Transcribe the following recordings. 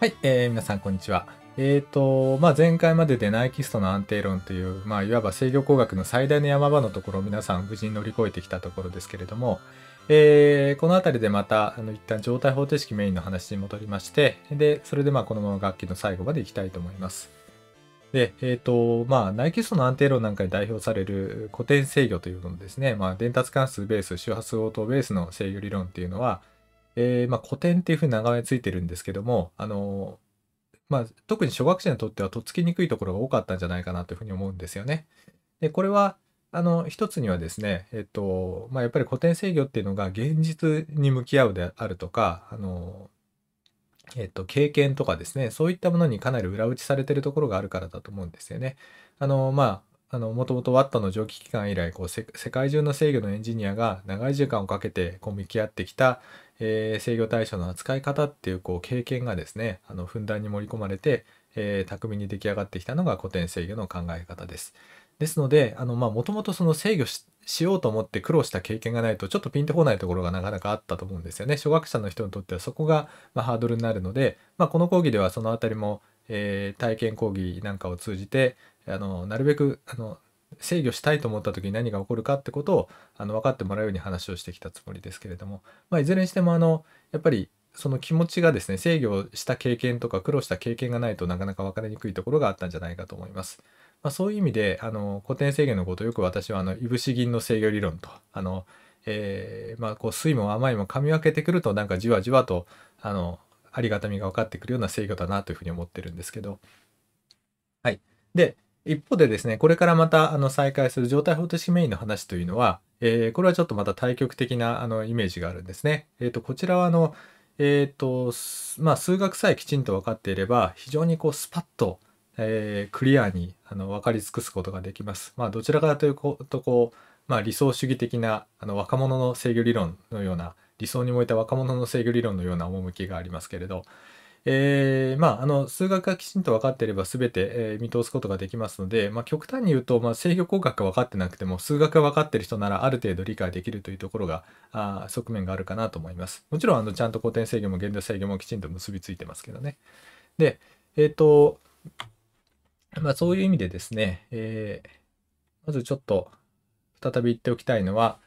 はい、えー、皆さんこんにちは。えっ、ー、と、まあ、前回まででナイキストの安定論という、まあ、いわば制御工学の最大の山場のところを皆さん無事に乗り越えてきたところですけれども、えー、この辺りでまた、あの、一旦状態方程式メインの話に戻りまして、で、それでまあ、このまま楽器の最後までいきたいと思います。で、えっ、ー、と、まあ、ナイキストの安定論なんかに代表される古典制御というのですね、まあ、伝達関数ベース、周波数応答ベースの制御理論っていうのは、えー、まあ、古典っていうふうに名前ついてるんですけども、あのまあ、特に初学者にとってはとっつきにくいところが多かったんじゃないかなというふうに思うんですよね。でこれはあの一つにはですね、えっとまあ、やっぱり古典制御っていうのが現実に向き合うであるとかあの、えっと、経験とかですねそういったものにかなり裏打ちされてるところがあるからだと思うんですよね。あのまああの、もともと WATT の蒸気機関以来、こう世界中の制御のエンジニアが長い時間をかけてこう向き合ってきた、えー、制御対象の扱い方っていうこう経験がですね、あのふんだんに盛り込まれて、えー、巧みに出来上がってきたのが古典制御の考え方です。ですので、あの、まもともとその制御しようと思って苦労した経験がないと、ちょっとピンとこないところがなかなかあったと思うんですよね。初学者の人にとってはそこが、まハードルになるので、まあ、この講義ではそのあたりも、えー、体験講義なんかを通じて、あのなるべくあの制御したいと思った時に何が起こるかってことをあの分かってもらうように話をしてきたつもりですけれども、まあ、いずれにしてもあのやっぱりその気持ちがですね制御した経験とか苦労した経験がないとなかなか分かりにくいところがあったんじゃないかと思います。まあ、そういう意味であの古典制御のことをよく私はあのいぶし銀の制御理論とあの、えー、まあ、こう水も甘いも噛み分けてくるとなんかじわじわとあのありがたみが分かってくるような制御だなというふうに思ってるんですけどはいで一方でですね、これからまたあの再開する状態方程式メインの話というのは、えー、これはちょっとまた対極的なあのイメージがあるんですね。えっ、ー、と、こちらはあの、えっ、ー、と、まあ、数学さえきちんと分かっていれば、非常にこうスパッと、えクリアにあの分かり尽くすことができます。まあ、どちらかというと、こう、まあ、理想主義的なあの若者の制御理論のような、理想に燃えた若者の制御理論のような趣がありますけれど、えー、まあ、あの数学がきちんと分かっていれば全て、えー、見通すことができますので、まあ、極端に言うと、まあ、制御工学が分かってなくても数学が分かってる人ならある程度理解できるというところがあ側面があるかなと思います。もちろんあのちゃんと古典制御も現代制御もきちんと結びついてますけどね。で、えっ、ー、と、まあ、そういう意味でですね、えー、まずちょっと再び言っておきたいのは、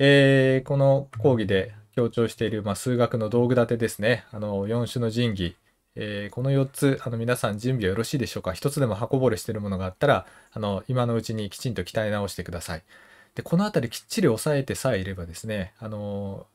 えー、この講義で強調している、まあ、数学の道具立てですね。あの4種の神器、えー、この4つあの皆さん準備はよろしいでしょうか1つでも箱ぼれしてるものがあったらあの今のうちにきちんと鍛え直してくださいでこの辺りきっちり押さえてさえいればですねあの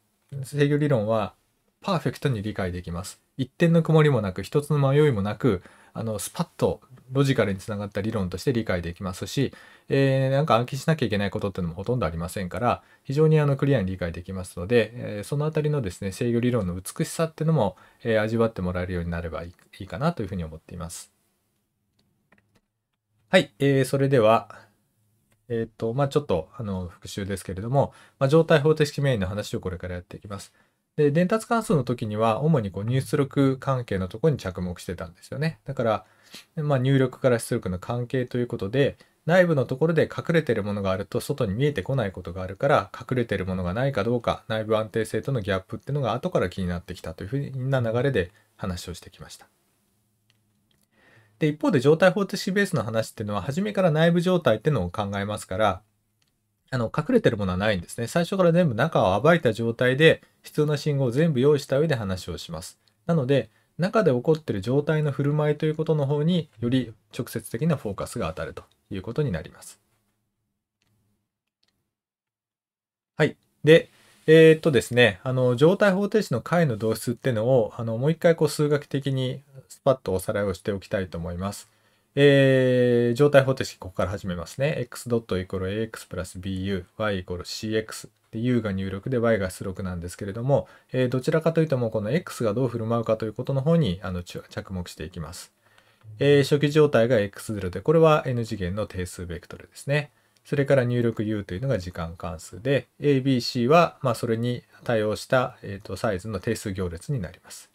制御理論はパーフェクトに理解できます一点の曇りもなく一つの迷いもなくあのスパッとロジカルにつながった理論として理解できますし、えー、なんか暗記しなきゃいけないことっていうのもほとんどありませんから非常にあのクリアに理解できますので、えー、その辺りのですね制御理論の美しさっていうのも、えー、味わってもらえるようになればいいかなというふうに思っています。はい、えー、それではえっ、ー、とまあ、ちょっとあの復習ですけれども、まあ、状態方程式メインの話をこれからやっていきます。で、伝達関数の時には、主にこう入出力関係のとこに着目してたんですよね。だから、まあ、入力から出力の関係ということで、内部のところで隠れてるものがあると外に見えてこないことがあるから隠れてるものがないかどうか内部安定性とのギャップっていうのが後から気になってきたというふうな流れで話をしてきました。で一方で状態方程式ベースの話っていうのは初めから内部状態っていうのを考えますからあの隠れてるものはないんですね。最初から全部中を暴いた状態で必要な信号を全部用意した上で話をします。なので中で起こってる状態の振る舞いということの方により直接的なフォーカスが当たるということになります。はい。で、えー、っとですね、あの、状態方程式の解の導出っていうのを、あの、もう一回こう数学的にスパッとおさらいをしておきたいと思います。えー、状態方程式ここから始めますね。x ドットイコ ax プラス bu、y イコール cx で u が入力で y が出力なんですけれども、えー、どちらかというともうこの x がどう振る舞うかということの方にあの着目していきます。えー、初期状態が x0 で、これは n 次元の定数ベクトルですね。それから入力 u というのが時間関数で、abc はまそれに対応した、えー、とサイズの定数行列になります。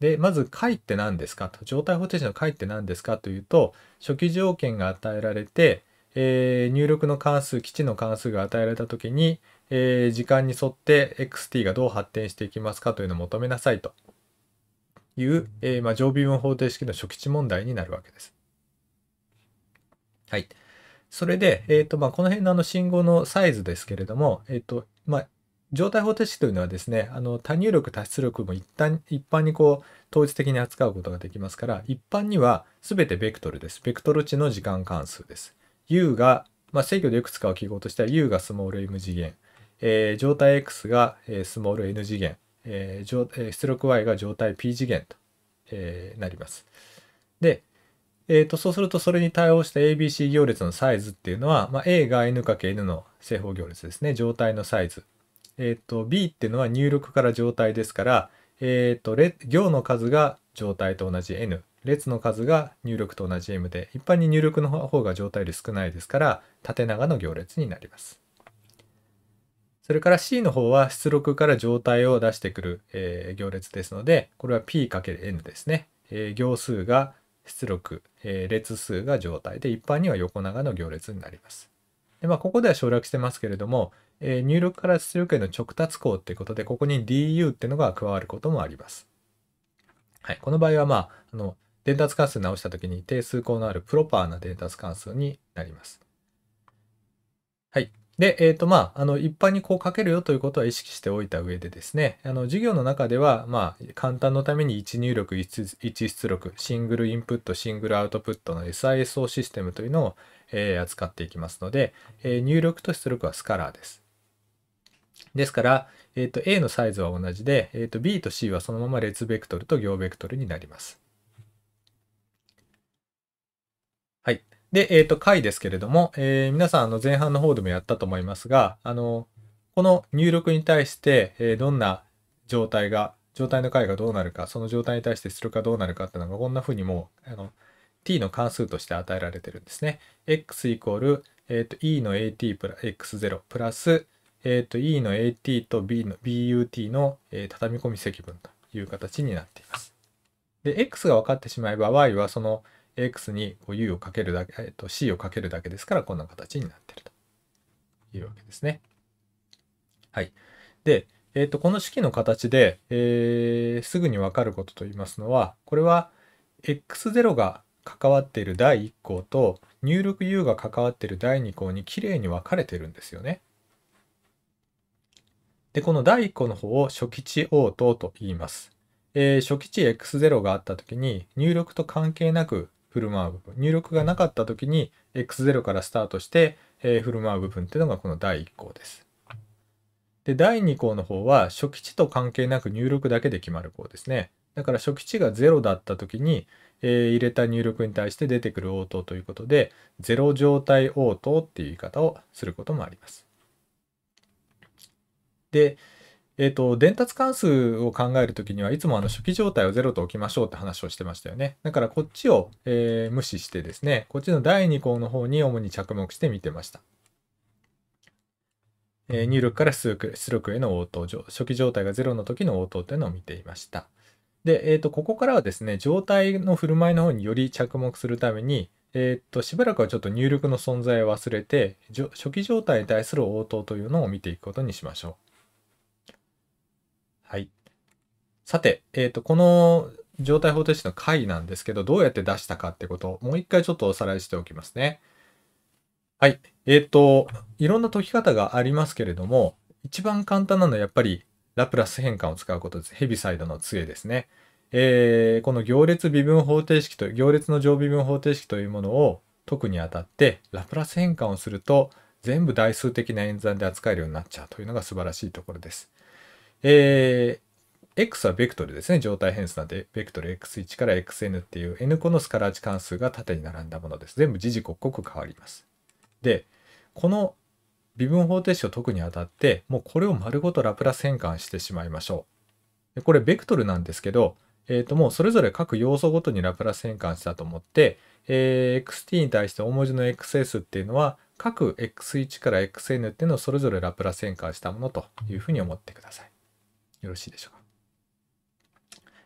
で、まず解って何ですかと、状態方程式の解って何ですかというと、初期条件が与えられて、えー、入力の関数、基地の関数が与えられた時に、えー、時間に沿って xt がどう発展していきますかというのを求めなさいという、えー、まあ、常備分方程式の初期値問題になるわけです。はい。それで、えっ、と、まあ、この辺のあの信号のサイズですけれども、えっ、と、まあ、状態方程式というのはですねあの多入力多出力も一旦一般にこう統一的に扱うことができますから一般には全てベクトルですベクトル値の時間関数です u が、まあ、制御でいくつかを記号としては u がスモール m 次元、えー、状態 x が、えスモール n 次元、えー、出力 y が状態 p 次元と、えー、なりますでえーと、とそうするとそれに対応した ABC 行列のサイズっていうのは、まあ、A が N×N の正方行列ですね状態のサイズえっ、ー、と、B っていうのは入力から状態ですから、えっ、ー、と、行の数が状態と同じ N、列の数が入力と同じ M で、一般に入力の方が状態より少ないですから、縦長の行列になります。それから C の方は出力から状態を出してくる、えー、行列ですので、これは P×N ですね。えー、行数が出力、えー、列数が状態で、一般には横長の行列になります。でまあ、ここでは省略してますけれども、え入力から出力への直達項っていうことで、ここに DU ってのが加わることもあります。はい、この場合は、まあ、あの伝達関数直したときに定数項のあるプロパーな伝達関数になります。はい。で、えっ、ー、と、まあ、あの、一般にこう書けるよということは意識しておいた上でですね、あの、授業の中では、まあ、簡単のために1入力1、1出力、シングルインプット、シングルアウトプットの SISO システムというのを、えー、扱っていきますので、えー、入力と出力はスカラーです。ですから、えー、と A のサイズは同じで、えー、と B と C はそのまま列ベクトルと行ベクトルになります。はい。で、えっ、ー、と、解ですけれども、えー、皆さん、あの、前半の方でもやったと思いますが、あの、この入力に対して、えー、どんな状態が、状態の解がどうなるか、その状態に対して出力がどうなるかっていうのが、こんな風にもう、あの、t の関数として与えられてるんですね。x イコール、えっ、と、e の at プラ x0 プラス、えっ、ー、と E の AT と B の BUT の、えー、畳み込み積分という形になっています。で、X が分かってしまえば Y はその X にこう U をかけるだけ、えーと、C をかけるだけですからこんな形になっているというわけですね。はい。で、えっ、ー、と、この式の形で、えー、すぐに分かることと言いますのは、これは X0 が関わっている第1項と入力 U が関わっている第2項にきれいに分かれてるんですよね。で、この第1個の方を初期値応答と言います。えー、初期値 X0 があった時に入力と関係なく振る舞う部分、入力がなかった時に X0 からスタートして、えー、フルマ部分っていうのがこの第1項です。で、第2項の方は初期値と関係なく入力だけで決まる項ですね。だから初期値が0だった時に、えー、入れた入力に対して出てくる応答ということで、0状態応答っていう言い方をすることもあります。で、えっ、ー、と、伝達関数を考えるときには、いつもあの初期状態を0と置きましょうって話をしてましたよね。だからこっちを、えー、無視してですね、こっちの第2項の方に主に着目して見てました。えー、入力から出力への応答、初期状態が0の時の応答というのを見ていました。で、えっ、ー、と、ここからはですね、状態の振る舞いの方により着目するために、えっ、と、しばらくはちょっと入力の存在を忘れて、初期状態に対する応答というのを見ていくことにしましょう。さて、えっ、ー、と、この状態方程式の解なんですけど、どうやって出したかってことをもう一回ちょっとおさらいしておきますね。はい。えっ、ー、と、いろんな解き方がありますけれども、一番簡単なのはやっぱりラプラス変換を使うことです。ヘビサイドの杖ですね。えー、この行列微分方程式と、行列の乗微分方程式というものを解くにあたって、ラプラス変換をすると、全部代数的な演算で扱えるようになっちゃうというのが素晴らしいところです。えー、x はベクトルですね。状態変数なんで、ベクトル x1 から xn っていう n 個のスカラー値関数が縦に並んだものです。全部時々刻刻変わります。で、この微分方程式を解くにあたって、もうこれを丸ごとラプラス変換してしまいましょう。でこれベクトルなんですけど、えっ、ー、ともうそれぞれ各要素ごとにラプラス変換したと思って、えー、xt に対して大文字の xs っていうのは、各 x1 から xn っていうのをそれぞれラプラス変換したものというふうに思ってください。よろしいでしょうか。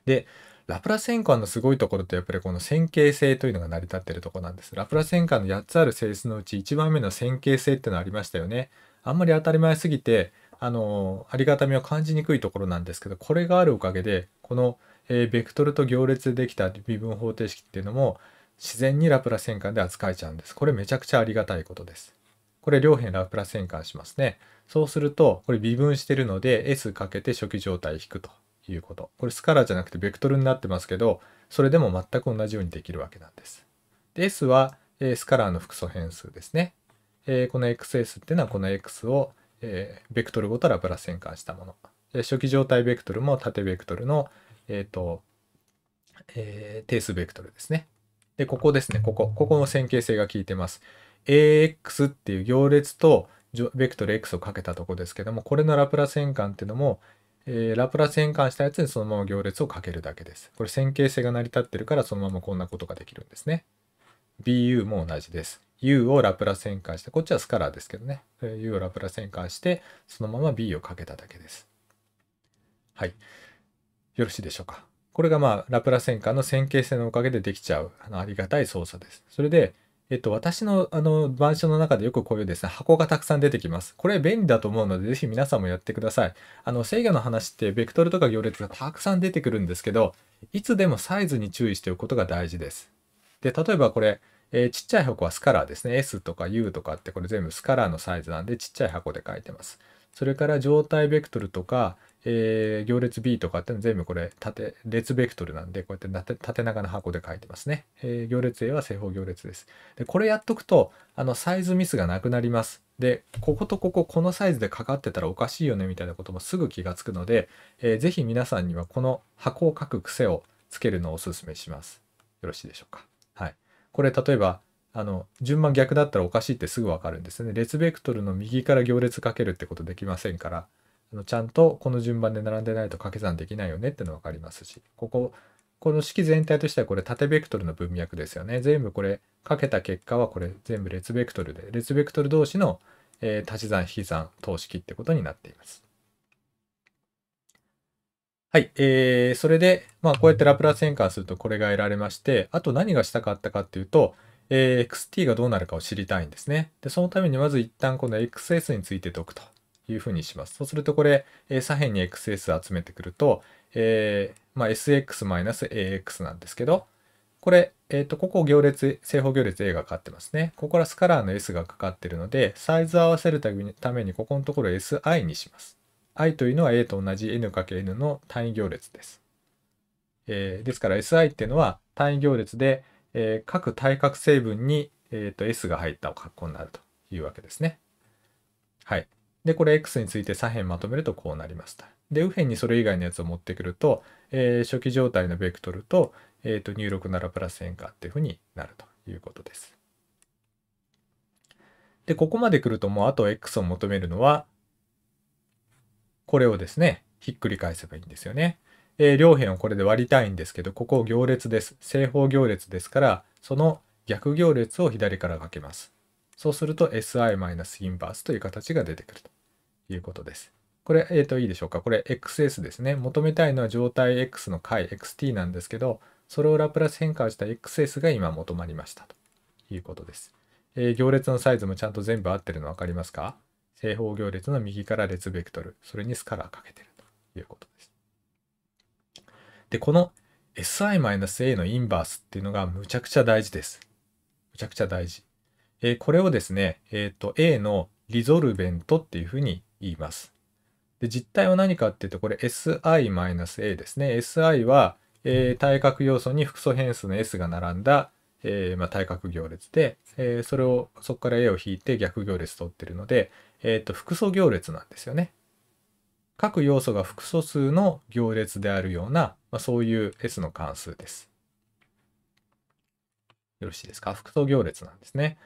でラプラス変換のすごいところってやっぱりこの線形性というのが成り立ってるとこなんです。ラプラス変換の8つある性質のうち1番目の線形性ってのありましたよね。あんまり当たり前すぎてあのありがたみを感じにくいところなんですけどこれがあるおかげでこの、えー、ベクトルと行列でできた微分方程式っていうのも自然にラプラス変換で扱えちゃうんです。これめちゃくちゃありがたいことです。これ両辺ラプラス変換しますね。そうするとこれ微分してるので S かけて初期状態引くということ。これスカラーじゃなくてベクトルになってますけど、それでも全く同じようにできるわけなんです。で、S は、えー、スカラーの複素変数ですね。えー、この XS っていうのはこの X を、えー、ベクトルごとラプラス変換したもの。初期状態ベクトルも縦ベクトルの、えっ、ー、と、えー、定数ベクトルですね。で、ここですね、ここ。ここの線形性が効いてます。AX っていう行列とベクトル X をかけたとこですけども、これのラプラス変換っていうのも、えー、ラプラス変換したやつにそのまま行列をかけるだけです。これ線形性が成り立ってるからそのままこんなことができるんですね。bu も同じです。u をラプラス変換して、こっちはスカラーですけどね。u をラプラス変換して、そのまま b をかけただけです。はい。よろしいでしょうか。これがまあ、ラプラス変換の線形性のおかげでできちゃう、あのありがたい操作です。それで、えっと、私のあの板書の中でよくこういうですね、箱がたくさん出てきます。これ便利だと思うので、ぜひ皆さんもやってください。あの、制御の話って、ベクトルとか行列がたくさん出てくるんですけど、いつでもサイズに注意しておくことが大事です。で、例えばこれ、えー、ちっちゃい箱はスカラーですね。S とか U とかってこれ全部スカラーのサイズなんで、ちっちゃい箱で書いてます。それから状態ベクトルとか、えー、行列 B とかっての全部これ縦列ベクトルなんでこうやって縦長の箱で書いてますね、えー、行列 A は正方行列ですでこれやっとくとあのサイズミスがなくなりますでこことこここのサイズでかかってたらおかしいよねみたいなこともすぐ気がつくので、えー、ぜひ皆さんにはこの箱を書く癖をつけるのをおすすめしますよろしいでしょうかはいこれ例えばあの順番逆だったらおかしいってすぐわかるんですね列ベクトルの右から行列かけるってことできませんからのちゃんとこの順番で並んでないと掛け算できないよねっての分かりますしこここの式全体としてはこれ縦ベクトルの文脈ですよね全部これかけた結果はこれ全部列ベクトルで列ベクトル同士の、えー、足し算引き算等式ってことになっています。はい、えー、それで、まあ、こうやってラプラス変換するとこれが得られましてあと何がしたかったかっていうと、えー、xt がどうなるかを知りたいんですね。で、そのためにまず一旦この xs について解くと。いうふうにします。そうするとこれ、えー、左辺に XS 集めてくると、えー、まあ、SX-AX なんですけど、これ、えっ、ー、と、ここ行列、正方行列 A がかかってますね。ここからスカラーの S がかかってるので、サイズを合わせるために、ここのところ SI にします。i というのは A と同じ n×n の単位行列です。えー、ですから SI っていうのは単位行列で、えー、各対角成分に、えーと、S が入った格好になるというわけですね。はい。で、これ X について左辺まとめるとこうなりました。で、右辺にそれ以外のやつを持ってくると、えー、初期状態のベクトルと、えっ、ー、と、入力ならプラス変化っていうふうになるということです。で、ここまで来るともうあと X を求めるのは、これをですね、ひっくり返せばいいんですよね。えー、両辺をこれで割りたいんですけど、ここ行列です。正方行列ですから、その逆行列を左からかけます。そうすると si- インバースという形が出てくるということです。これ、えっ、ー、と、いいでしょうか。これ xs ですね。求めたいのは状態 x の解 xt なんですけど、それをラプラス変換した xs が今求まりましたということです。えー、行列のサイズもちゃんと全部合ってるの分かりますか正方行列の右から列ベクトル、それにスカラーかけてるということです。で、この si-a のインバースっていうのがむちゃくちゃ大事です。むちゃくちゃ大事。えー、これをですね、えっ、ー、と、A のリゾルベントっていうふうに言います。で、実態は何かっていうと、これ Si-A ですね。Si は、えー、対角要素に複素変数の S が並んだ、えー、まあ、対角行列で、えそれを、そこから A を引いて逆行列取ってるので、えっ、と、複素行列なんですよね。各要素が複素数の行列であるような、まあ、そういう S の関数です。よろしいですか複素行列なんですね。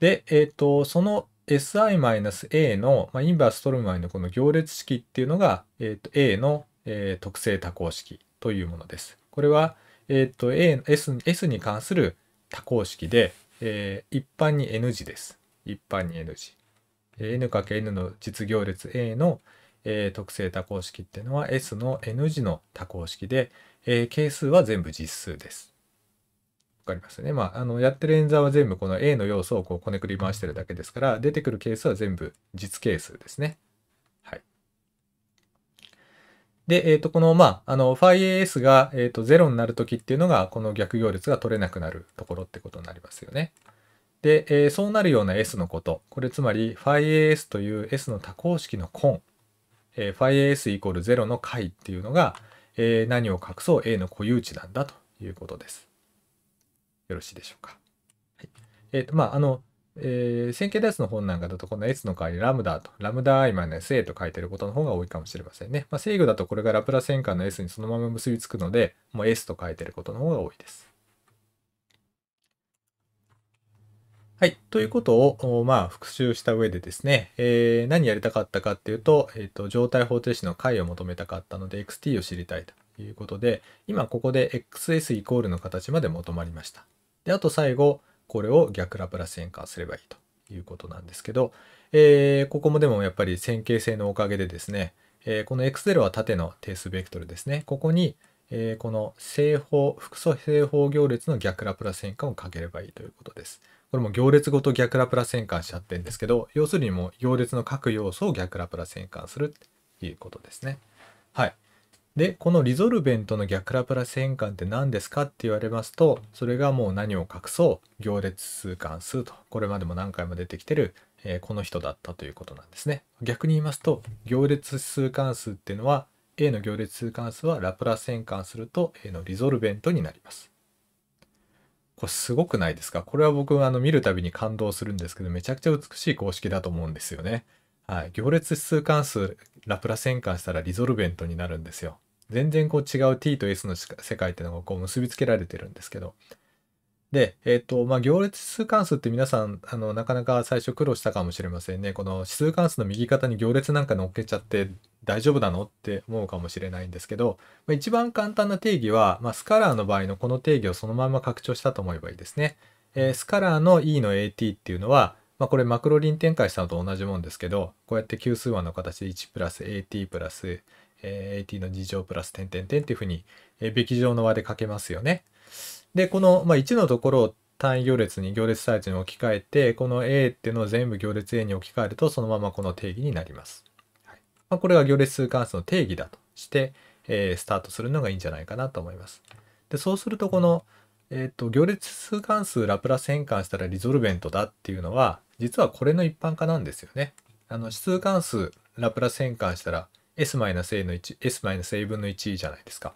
で、えっ、ー、と、その si-a の、まあ、インバース取る前のこの行列式っていうのが、えー、と a の、えー、特性多項式というものです。これは、えっ、ー、と a S, S に関する多項式で、えー、一般に n 字です。一般に n 字。n×n の実行列 a の、えー、特性多項式っていうのは S の n 字の多項式で、えー、係数は全部実数です。かりますね。まあ、あのやってる演算は全部この A の要素をこうこねくり回してるだけですから、出てくるケースは全部実係数ですね。はい。で、えっ、ー、と、この、まあ、あの、f i a s が、えーと、0になるときっていうのが、この逆行列が取れなくなるところってことになりますよね。で、えー、そうなるような S のこと、これつまり f i a s という S の多項式の根、えー、p i a s イコール0の解っていうのが、えー、何を隠そう A の固有値なんだということです。よろしいでしょうか。はい、えっ、ー、と、まあ、あの、えー、線形代数の本なんかだと、この S の代わりにラムダと、ラムダ i マイナス a と書いてることの方が多いかもしれませんね。まあ、制御だとこれがラプラス変換の S にそのまま結びつくので、もう S と書いてることの方が多いです。はい。ということを、まあ、復習した上でですね、えー、何やりたかったかっていうと、えっ、ー、と、状態方程式の解を求めたかったので、xt を知りたいということで、今ここで xs イコールの形まで求まりました。で、あと最後、これを逆ラプラス変換すればいいということなんですけど、えー、ここもでもやっぱり線形性のおかげでですね、えー、この x0 は縦の定数ベクトルですね。ここに、えー、この正方、複素正方行列の逆ラプラス変換をかければいいということです。これも行列ごと逆ラプラス変換しちゃってるんですけど、要するにもう行列の各要素を逆ラプラス変換するっていうことですね。はい。で、このリゾルベントの逆ラプラス変換って何ですかって言われますと、それがもう何を隠そう、行列数関数と、これまでも何回も出てきてる、えー、この人だったということなんですね。逆に言いますと、行列数関数っていうのは、A の行列数関数はラプラス変換すると A のリゾルベントになります。これすごくないですかこれは僕あの見るたびに感動するんですけど、めちゃくちゃ美しい公式だと思うんですよね。はい。行列指数関数、ラプラス変換したらリゾルベントになるんですよ。全然こう違う t と s の世界っていうのがこう結びつけられてるんですけど。で、えっ、ー、と、まあ、行列関数って皆さん、あの、なかなか最初苦労したかもしれませんね。この指数関数の右肩に行列なんか乗っけちゃって大丈夫なのって思うかもしれないんですけど、まあ、一番簡単な定義は、まあ、スカラーの場合のこの定義をそのまま拡張したと思えばいいですね。えー、スカラーの E の AT っていうのは、まあ、これマクロ輪展開したのと同じもんですけど、こうやって級数和の形で1プラス AT プラスえー、at の2乗プラス点点点っていうふうに、えー、べきの和で書けますよね。で、この、まあ、1のところを単位行列に行列サイズに置き換えて、この A っていうのを全部行列 A に置き換えると、そのままこの定義になります。はいまあ、これが行列数関数の定義だとして、えー、スタートするのがいいんじゃないかなと思います。で、そうするとこの、えっ、ー、と、行列数関数ラプラス変換したらリゾルベントだっていうのは、実はこれの一般化なんですよね。あの、指数関数ラプラス変換したら s-a の1、s-a 分の1じゃないですか。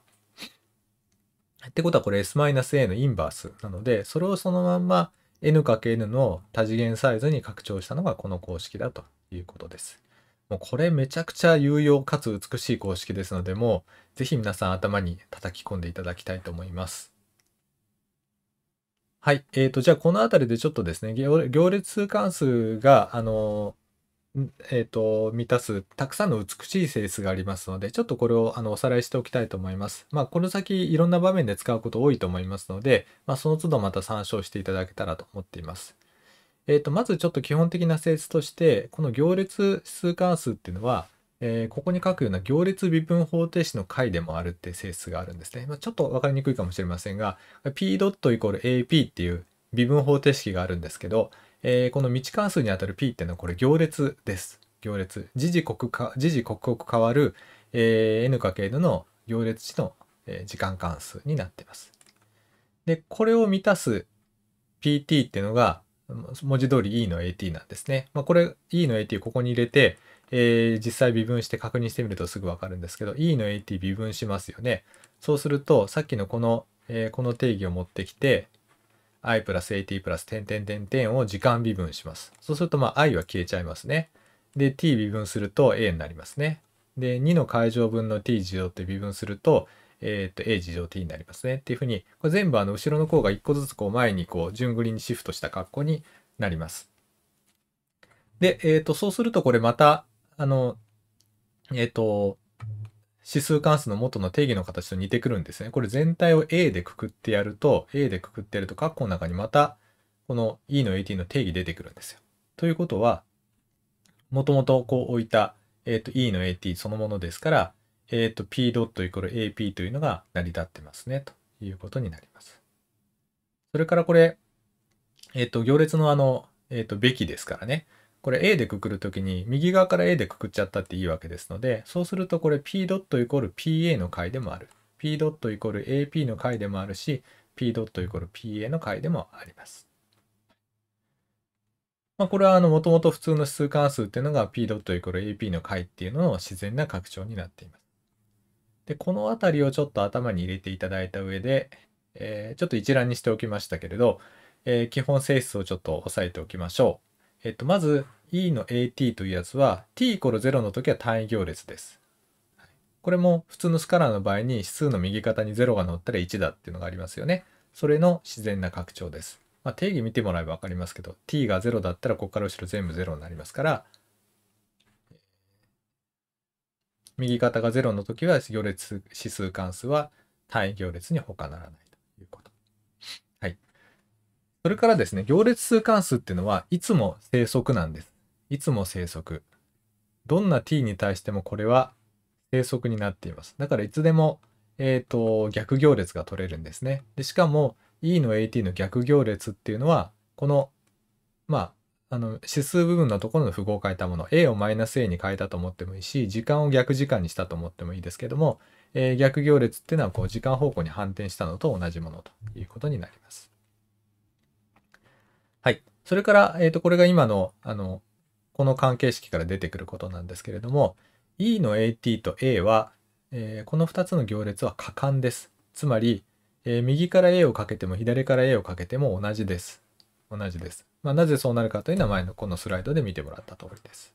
ってことはこれ s-a のインバースなので、それをそのまんま n×n の多次元サイズに拡張したのがこの公式だということです。もうこれめちゃくちゃ有用かつ美しい公式ですので、もうぜひ皆さん頭に叩き込んでいただきたいと思います。はい。えっ、ー、と、じゃあこの辺りでちょっとですね、行列関数が、あのえーと、満たすたくさんの美しい性質がありますのでちょっとこれをあのおさらいしておきたいと思います。まあ、この先いろんな場面で使うこと多いと思いますので、まあ、その都度また参照していただけたらと思っています。えーと、まずちょっと基本的な性質としてこの行列数関数っていうのは、えー、ここに書くような行列微分方程式の解でもあるって性質があるんですね。まあ、ちょっと分かりにくいかもしれませんが p.AP っていう微分方程式があるんですけどえー、この未知関数にあたる P っていうのはこれ行列です。行列。時々刻か、時刻刻変わる、えー、n かけるの行列値の、え時間関数になっています。で、これを満たす PT っていうのが、文字通り E の AT なんですね。まあ、これ E の AT ここに入れて、えー、実際微分して確認してみるとすぐわかるんですけど E の AT 微分しますよね。そうするとさっきのこの、えー、この定義を持ってきて i プラス at プラス点点点点を時間微分します。そうすると、まあ、i は消えちゃいますね。で、t 微分すると a になりますね。で、2の解乗分の t 事乗って微分すると、えっ、ー、と、a 事乗 t になりますね。っていうふうに、これ全部あの、後ろの項が1個ずつこう前にこう、順繰りにシフトした格好になります。で、えっ、ー、と、そうするとこれまた、あの、えっ、ー、と、指数関数の元の定義の形と似てくるんですね。これ全体を A でくくってやると、A でくくってやると、カッコの中にまた、この E の AT の定義出てくるんですよ。ということは、もともとこう置いた、えー、と E の AT そのものですから、えっ、ー、と P ドットイコール AP というのが成り立ってますね、ということになります。それからこれ、えっ、ー、と、行列のあの、えっ、ー、と、べきですからね。これ A でくくるときに右側から A でくくっちゃったっていいわけですので、そうするとこれ P ドットイコール PA の解でもある。P ドットイコール AP の解でもあるし、P ドットイコール PA の解でもあります。まあ、これはもともと普通の指数関数っていうのが P ドットイコール AP の解っていうのの自然な拡張になっています。で、この辺りをちょっと頭に入れていただいた上で、えー、ちょっと一覧にしておきましたけれど、えー、基本性質をちょっと押さえておきましょう。えっと、まず E の AT というやつは t 0の時は単位行列です。これも普通のスカラーの場合に指数の右肩に0が乗ったら1だっていうのがありますよね。それの自然な拡張です。まあ、定義見てもらえば分かりますけど t が0だったらここから後ろ全部0になりますから右肩が0の時は行列指数関数は単位行列に他ならない。それからですね、行列数関数っていうのはいつも正則なんです。いつも正則。どんな t に対してもこれは正則になっています。だからいつでも、えっ、ー、と、逆行列が取れるんですね。で、しかも e の at の逆行列っていうのは、この、まあ、あの、指数部分のところの符号を変えたもの、a をマイナス a に変えたと思ってもいいし、時間を逆時間にしたと思ってもいいですけども、えー、逆行列っていうのはこう時間方向に反転したのと同じものということになります。それから、えっ、ー、と、これが今の、あの、この関係式から出てくることなんですけれども、e の at と a は、えー、この2つの行列は可感です。つまり、えー、右から a をかけても左から a をかけても同じです。同じです。まあ、なぜそうなるかというのは前のこのスライドで見てもらった通りです。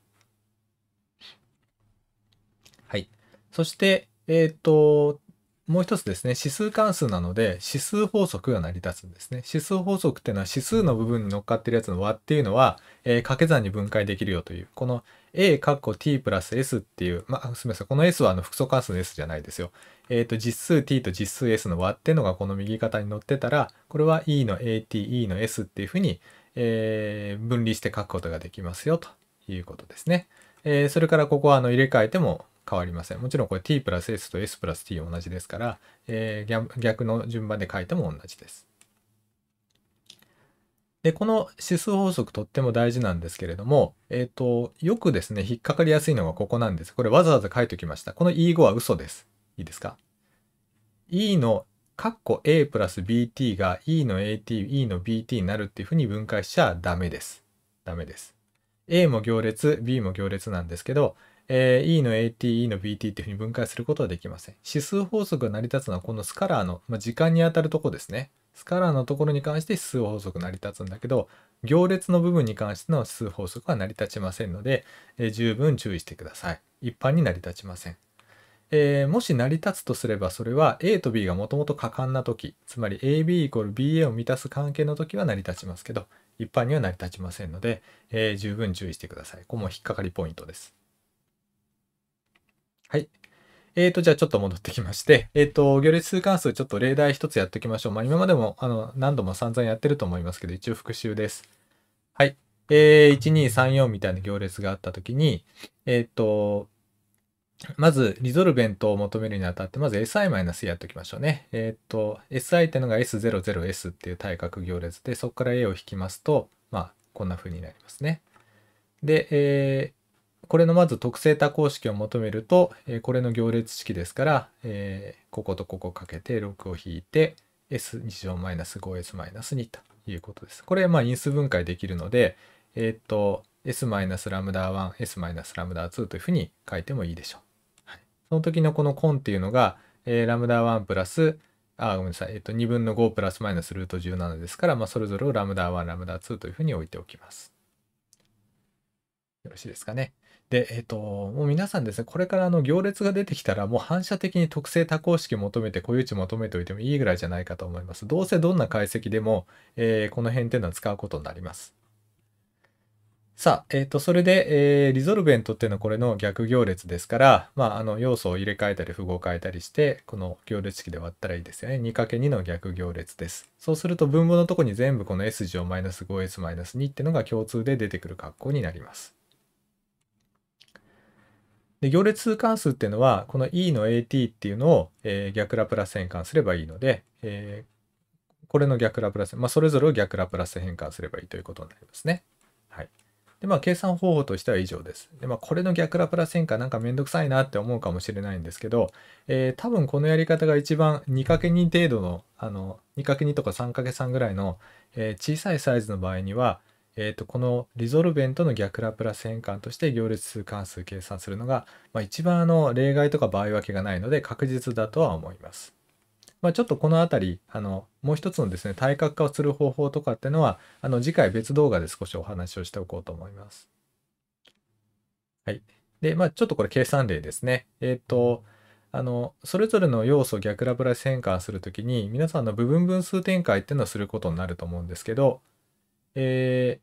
はい。そして、えっ、ー、と、もう一つですね、指数関数なので、指数法則が成り立つんですね。指数法則っていうのは指数の部分に乗っかってるやつの和っていうのは、えー、掛け算に分解できるよという、この a かっこ t プラス s っていう、まあ、すみません、この s はあの複素関数の s じゃないですよ。えっ、ー、と、実数 t と実数 s の和っていうのがこの右肩に乗ってたら、これは e の a t、e の s っていうふうに、えー、分離して書くことができますよということですね。えー、それからここはあの入れ替えても変わりません。もちろんこれ t プラス s と s プラス t 同じですから、えー、逆の順番で書いても同じです。で、この指数法則とっても大事なんですけれども、えっ、ー、と、よくですね、引っかかりやすいのがここなんです。これわざわざ書いておきました。この E5 は嘘です。いいですか ?E のカッコ A プラス BT が E の AT、E の BT になるっていうふうに分解しちゃダメです。ダメです。A も行列、B も行列なんですけど、えー、E の AT、E の BT っていうふうに分解することはできません。指数法則が成り立つのはこのスカラーの、まあ、時間にあたるとこですね。スカラーのところに関して指数法則成り立つんだけど、行列の部分に関しての指数法則は成り立ちませんので、えー、十分注意してください。一般に成り立ちません。えー、もし成り立つとすれば、それは A と B がもともと可感な時、つまり AB イコール BA を満たす関係の時は成り立ちますけど、一般には成り立ちませんので、えー、十分注意してください。ここも引っかかりポイントです。はい。えーと、じゃあちょっと戻ってきまして、えっ、ー、と、行列数関数ちょっと例題一つやっておきましょう。まあ今までもあの何度も散々やってると思いますけど、一応復習です。はい。えー、1234みたいな行列があったときに、えっ、ー、と、まず、リゾルベントを求めるにあたって、まず si-a やっておきましょうね。えっ、ー、と、si ってのが s00s っていう対角行列で、そこから a を引きますと、まあ、こんな風になりますね。で、えー、これのまず特性多項式を求めると、えこれの行列式ですから、えこことここかけて6を引いて s2 乗マイナス 5s マイナス2ということです。これまあ因数分解できるので、えー、っと s マイナスラムダ1、s マイナスラムダ2というふうに書いてもいいでしょう。はい、その時のこの根っていうのが、えー、ラムダ1プラスあ、ごめんなさい。えっと、2分の5プラスマイナスルート17ですから、まあ、それぞれをラムダ1、ラムダ2というふうに置いておきます。よろしいですかね。で、えっ、ー、と、もう皆さんですね、これからあの行列が出てきたら、もう反射的に特性多項式求めて、固有値求めておいてもいいぐらいじゃないかと思います。どうせどんな解析でも、えー、この辺っていうのは使うことになります。さあ、えっ、ー、と、それで、えー、リゾルベントっていうのはこれの逆行列ですから、まあ、あの、要素を入れ替えたり符号を変えたりして、この行列式で割ったらいいですよね。2×2 の逆行列です。そうすると分母のとこに全部この S 乗 -5S-2 っていうのが共通で出てくる格好になります。で行列関数っていうのはこの E の AT っていうのを、えー、逆ラプラス変換すればいいので、えー、これの逆ラプラス、まあ、それぞれを逆ラプラス変換すればいいということになりますね。はい。で、まあ、計算方法としては以上です。で、まあ、これの逆ラプラス変換なんかめんどくさいなって思うかもしれないんですけど、えー、多分このやり方が一番 2×2 程度の、あの、2×2 とか 3×3 ぐらいの、えー、小さいサイズの場合には、えー、とこのリゾルベントの逆ラプラス変換として行列数関数計算するのが、まあ、一番あの例外とか場合分けがないので確実だとは思います。まあ、ちょっとこの辺りあのもう一つのですね対角化をする方法とかっていうのはあの次回別動画で少しお話をしておこうと思います。はい。で、まあ、ちょっとこれ計算例ですね。えっ、ー、と、あの、それぞれの要素を逆ラプラス変換するときに、皆さんの部分分数展開っていうのをすることになると思うんですけど、え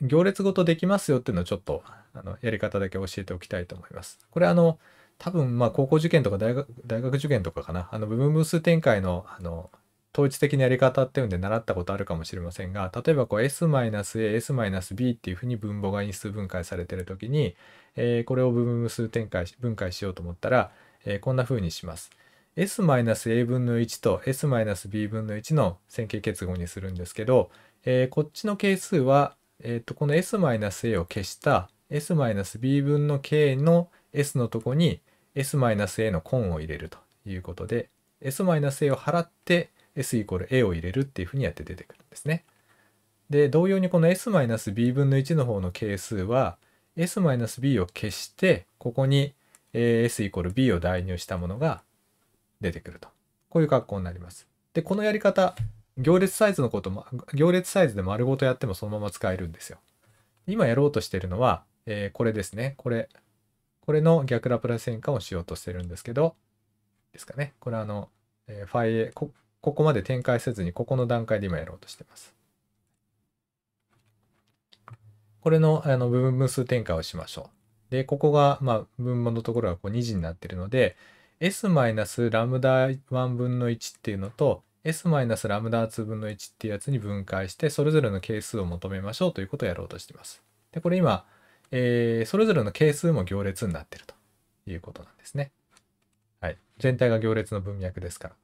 ー、行列ごとできますよっていうのをちょっとあのやり方だけ教えておきたいと思います。これあの多分まあ高校受験とか大学大学受験とかかなあの部分分数展開のあの統一的なやり方っていうんで習ったことあるかもしれませんが例えばこう S-A、S-B っていうふうに分母が因数分解されてる時に、えー、これを部分分数展開分解しようと思ったら、えー、こんなふうにします。S-A 分の1と S-B 分の1の線形結合にするんですけど、えー、こっちの係数は、えー、とこの s-a を消した s-b 分の k の s のとこに s-a の根を入れるということで s-a を払って s イコール a を入れるっていうふうにやって出てくるんですね。で同様にこの s-b 分の1の方の係数は s-b を消してここに s イコール b を代入したものが出てくるとこういう格好になります。でこのやり方行列サイズのことも、行列サイズで丸ごとやってもそのまま使えるんですよ。今やろうとしてるのは、えー、これですね。これ。これの逆ラプラス変換をしようとしてるんですけど、ですかね。これあの、えー、ファイエこ、ここまで展開せずに、ここの段階で今やろうとしてます。これのあの部分分数展開をしましょう。で、ここが、まあ、分母のところがこう2次になってるので、s マイナスラムダ1分の1っていうのと、s-lambda2 分の1っていうやつに分解してそれぞれの係数を求めましょうということをやろうとしています。でこれ今、えー、それぞれの係数も行列になってるということなんですね。はい、全体が行列の文脈ですから。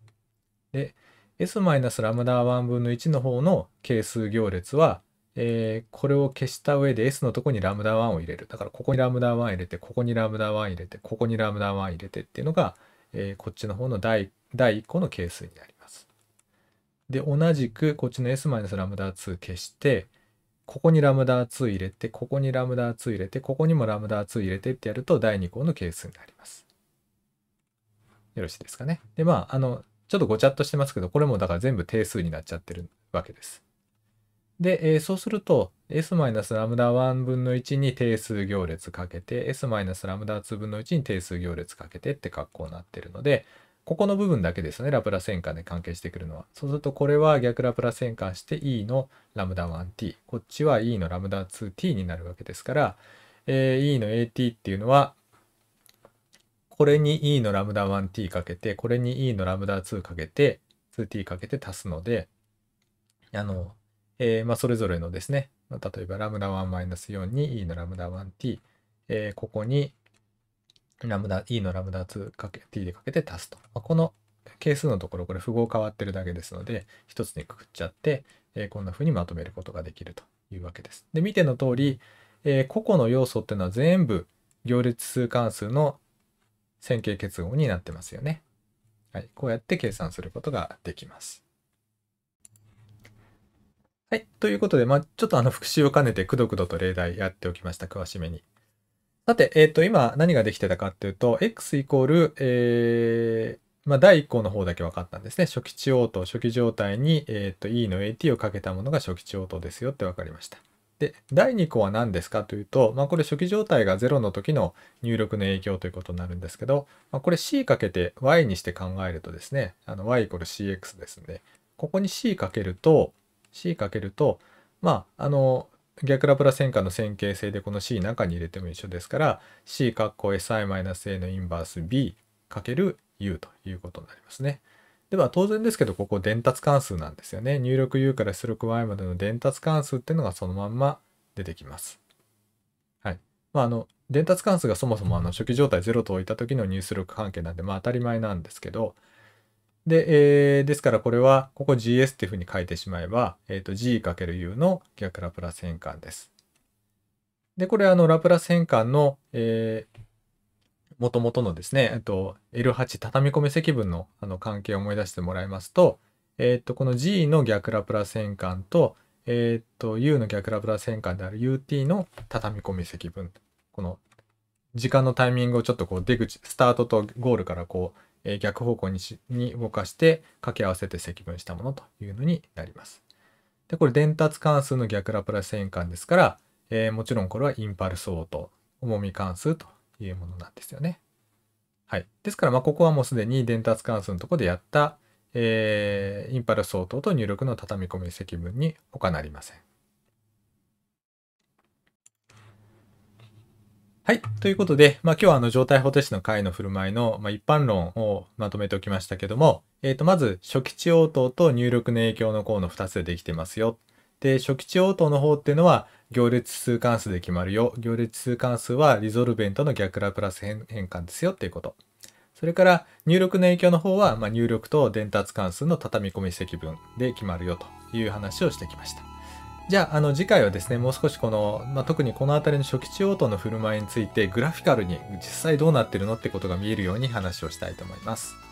で s-lambda1 分の1の方の係数行列は、えー、これを消した上で s のとこに l a m 1を入れる。だからここに l a m 1入れてここに l a m 1入れてここに l a m 1入れてっていうのが、えー、こっちの方の第第1個の係数になります。で同じくこっちの S マイナスラムダ2消してここにラムダ2入れてここにラムダ2入れてここにもラムダ2入れてってやると第2項の係数になります。よろしいですかね。でまああのちょっとごちゃっとしてますけどこれもだから全部定数になっちゃってるわけです。で、えー、そうすると S マイナスラムダ1分の1に定数行列かけて S マイナスラムダ2分の1に定数行列かけてって格好になってるのでここの部分だけですね、ラプラス変換で関係してくるのは。そうすると、これは逆ラプラス変換して E のラムダ 1t、こっちは E のラムダ 2t になるわけですから、えー、E の at っていうのは、これに E のラムダ 1t かけて、これに E のラムダ2かけて、2t かけて足すので、あの、えー、まあ、それぞれのですね、例えばラムダ1-4に E のラムダ 1t、えー、ここにラムダ E のラムダ2かけ T でかけて足すと。まあ、この係数のところ、これ符号変わってるだけですので、一つにくくっちゃって、えー、こんな風にまとめることができるというわけです。で、見ての通り、えー、個々の要素っていうのは全部行列数関数の線形結合になってますよね。はい、こうやって計算することができます。はい、ということで、まあ、ちょっとあの復習を兼ねてくどくどと例題やっておきました。詳しめに。さて、えっ、ー、と、今何ができてたかっていうと、x イコール、えー、まあ、第1項の方だけ分かったんですね。初期値応答、初期状態に、えっ、ー、と、e の at をかけたものが初期値応答ですよって分かりました。で、第2項は何ですかというと、まあ、これ初期状態が0の時の入力の影響ということになるんですけど、まあ、これ c かけて y にして考えるとですね、あの y イコール cx ですんで、ここに c かけると、c かけると、まあ、あの、逆ラプラス変の線形性でこの C 中に入れても一緒ですから C 括弧 SI-A のインバース B かける U ということになりますね。では当然ですけどここ伝達関数なんですよね。入力 U から出力 Y までの伝達関数っていうのがそのまんま出てきます。はい。まああの伝達関数がそもそもあの初期状態0と置いた時の入出力関係なんでまあ当たり前なんですけどで、えー、ですからこれは、ここ GS っていうふうに書いてしまえば、えっ、ー、と G×U の逆ラプラス変換です。で、これあの、ラプラス変換の、えー、元々のですね、えっと、L8 畳み込み積分のあの関係を思い出してもらいますと、えっと、この G の逆ラプラス変換と、えっと、U の逆ラプラス変換である UT の畳み込み積分。この時間のタイミングをちょっとこう出口、スタートとゴールからこう、え逆方向にしに動かして掛け合わせて積分したものというのになります。で、これ伝達関数の逆ラプラス変換ですから、えー、もちろんこれはインパルス応答、重み関数というものなんですよね。はい。ですから、まここはもうすでに伝達関数のとこでやった、えー、インパルス応答と入力の畳み込み積分に他なりません。はい。ということで、まあ、今日はあの、状態方程式の回の振る舞いの、まあ、一般論をまとめておきましたけども、えっ、ー、と、まず、初期値応答と入力の影響の項の2つでできてますよ。で、初期値応答の方っていうのは、行列数関数で決まるよ。行列数関数は、リゾルベントの逆ラプラス変換ですよっていうこと。それから、入力の影響の方は、まあ、入力と伝達関数の畳み込み積分で決まるよという話をしてきました。じゃあ、あの、次回はですね、もう少しこの、まあ、特にこの辺りの初期値応答の振る舞いについて、グラフィカルに実際どうなってるのってことが見えるように話をしたいと思います。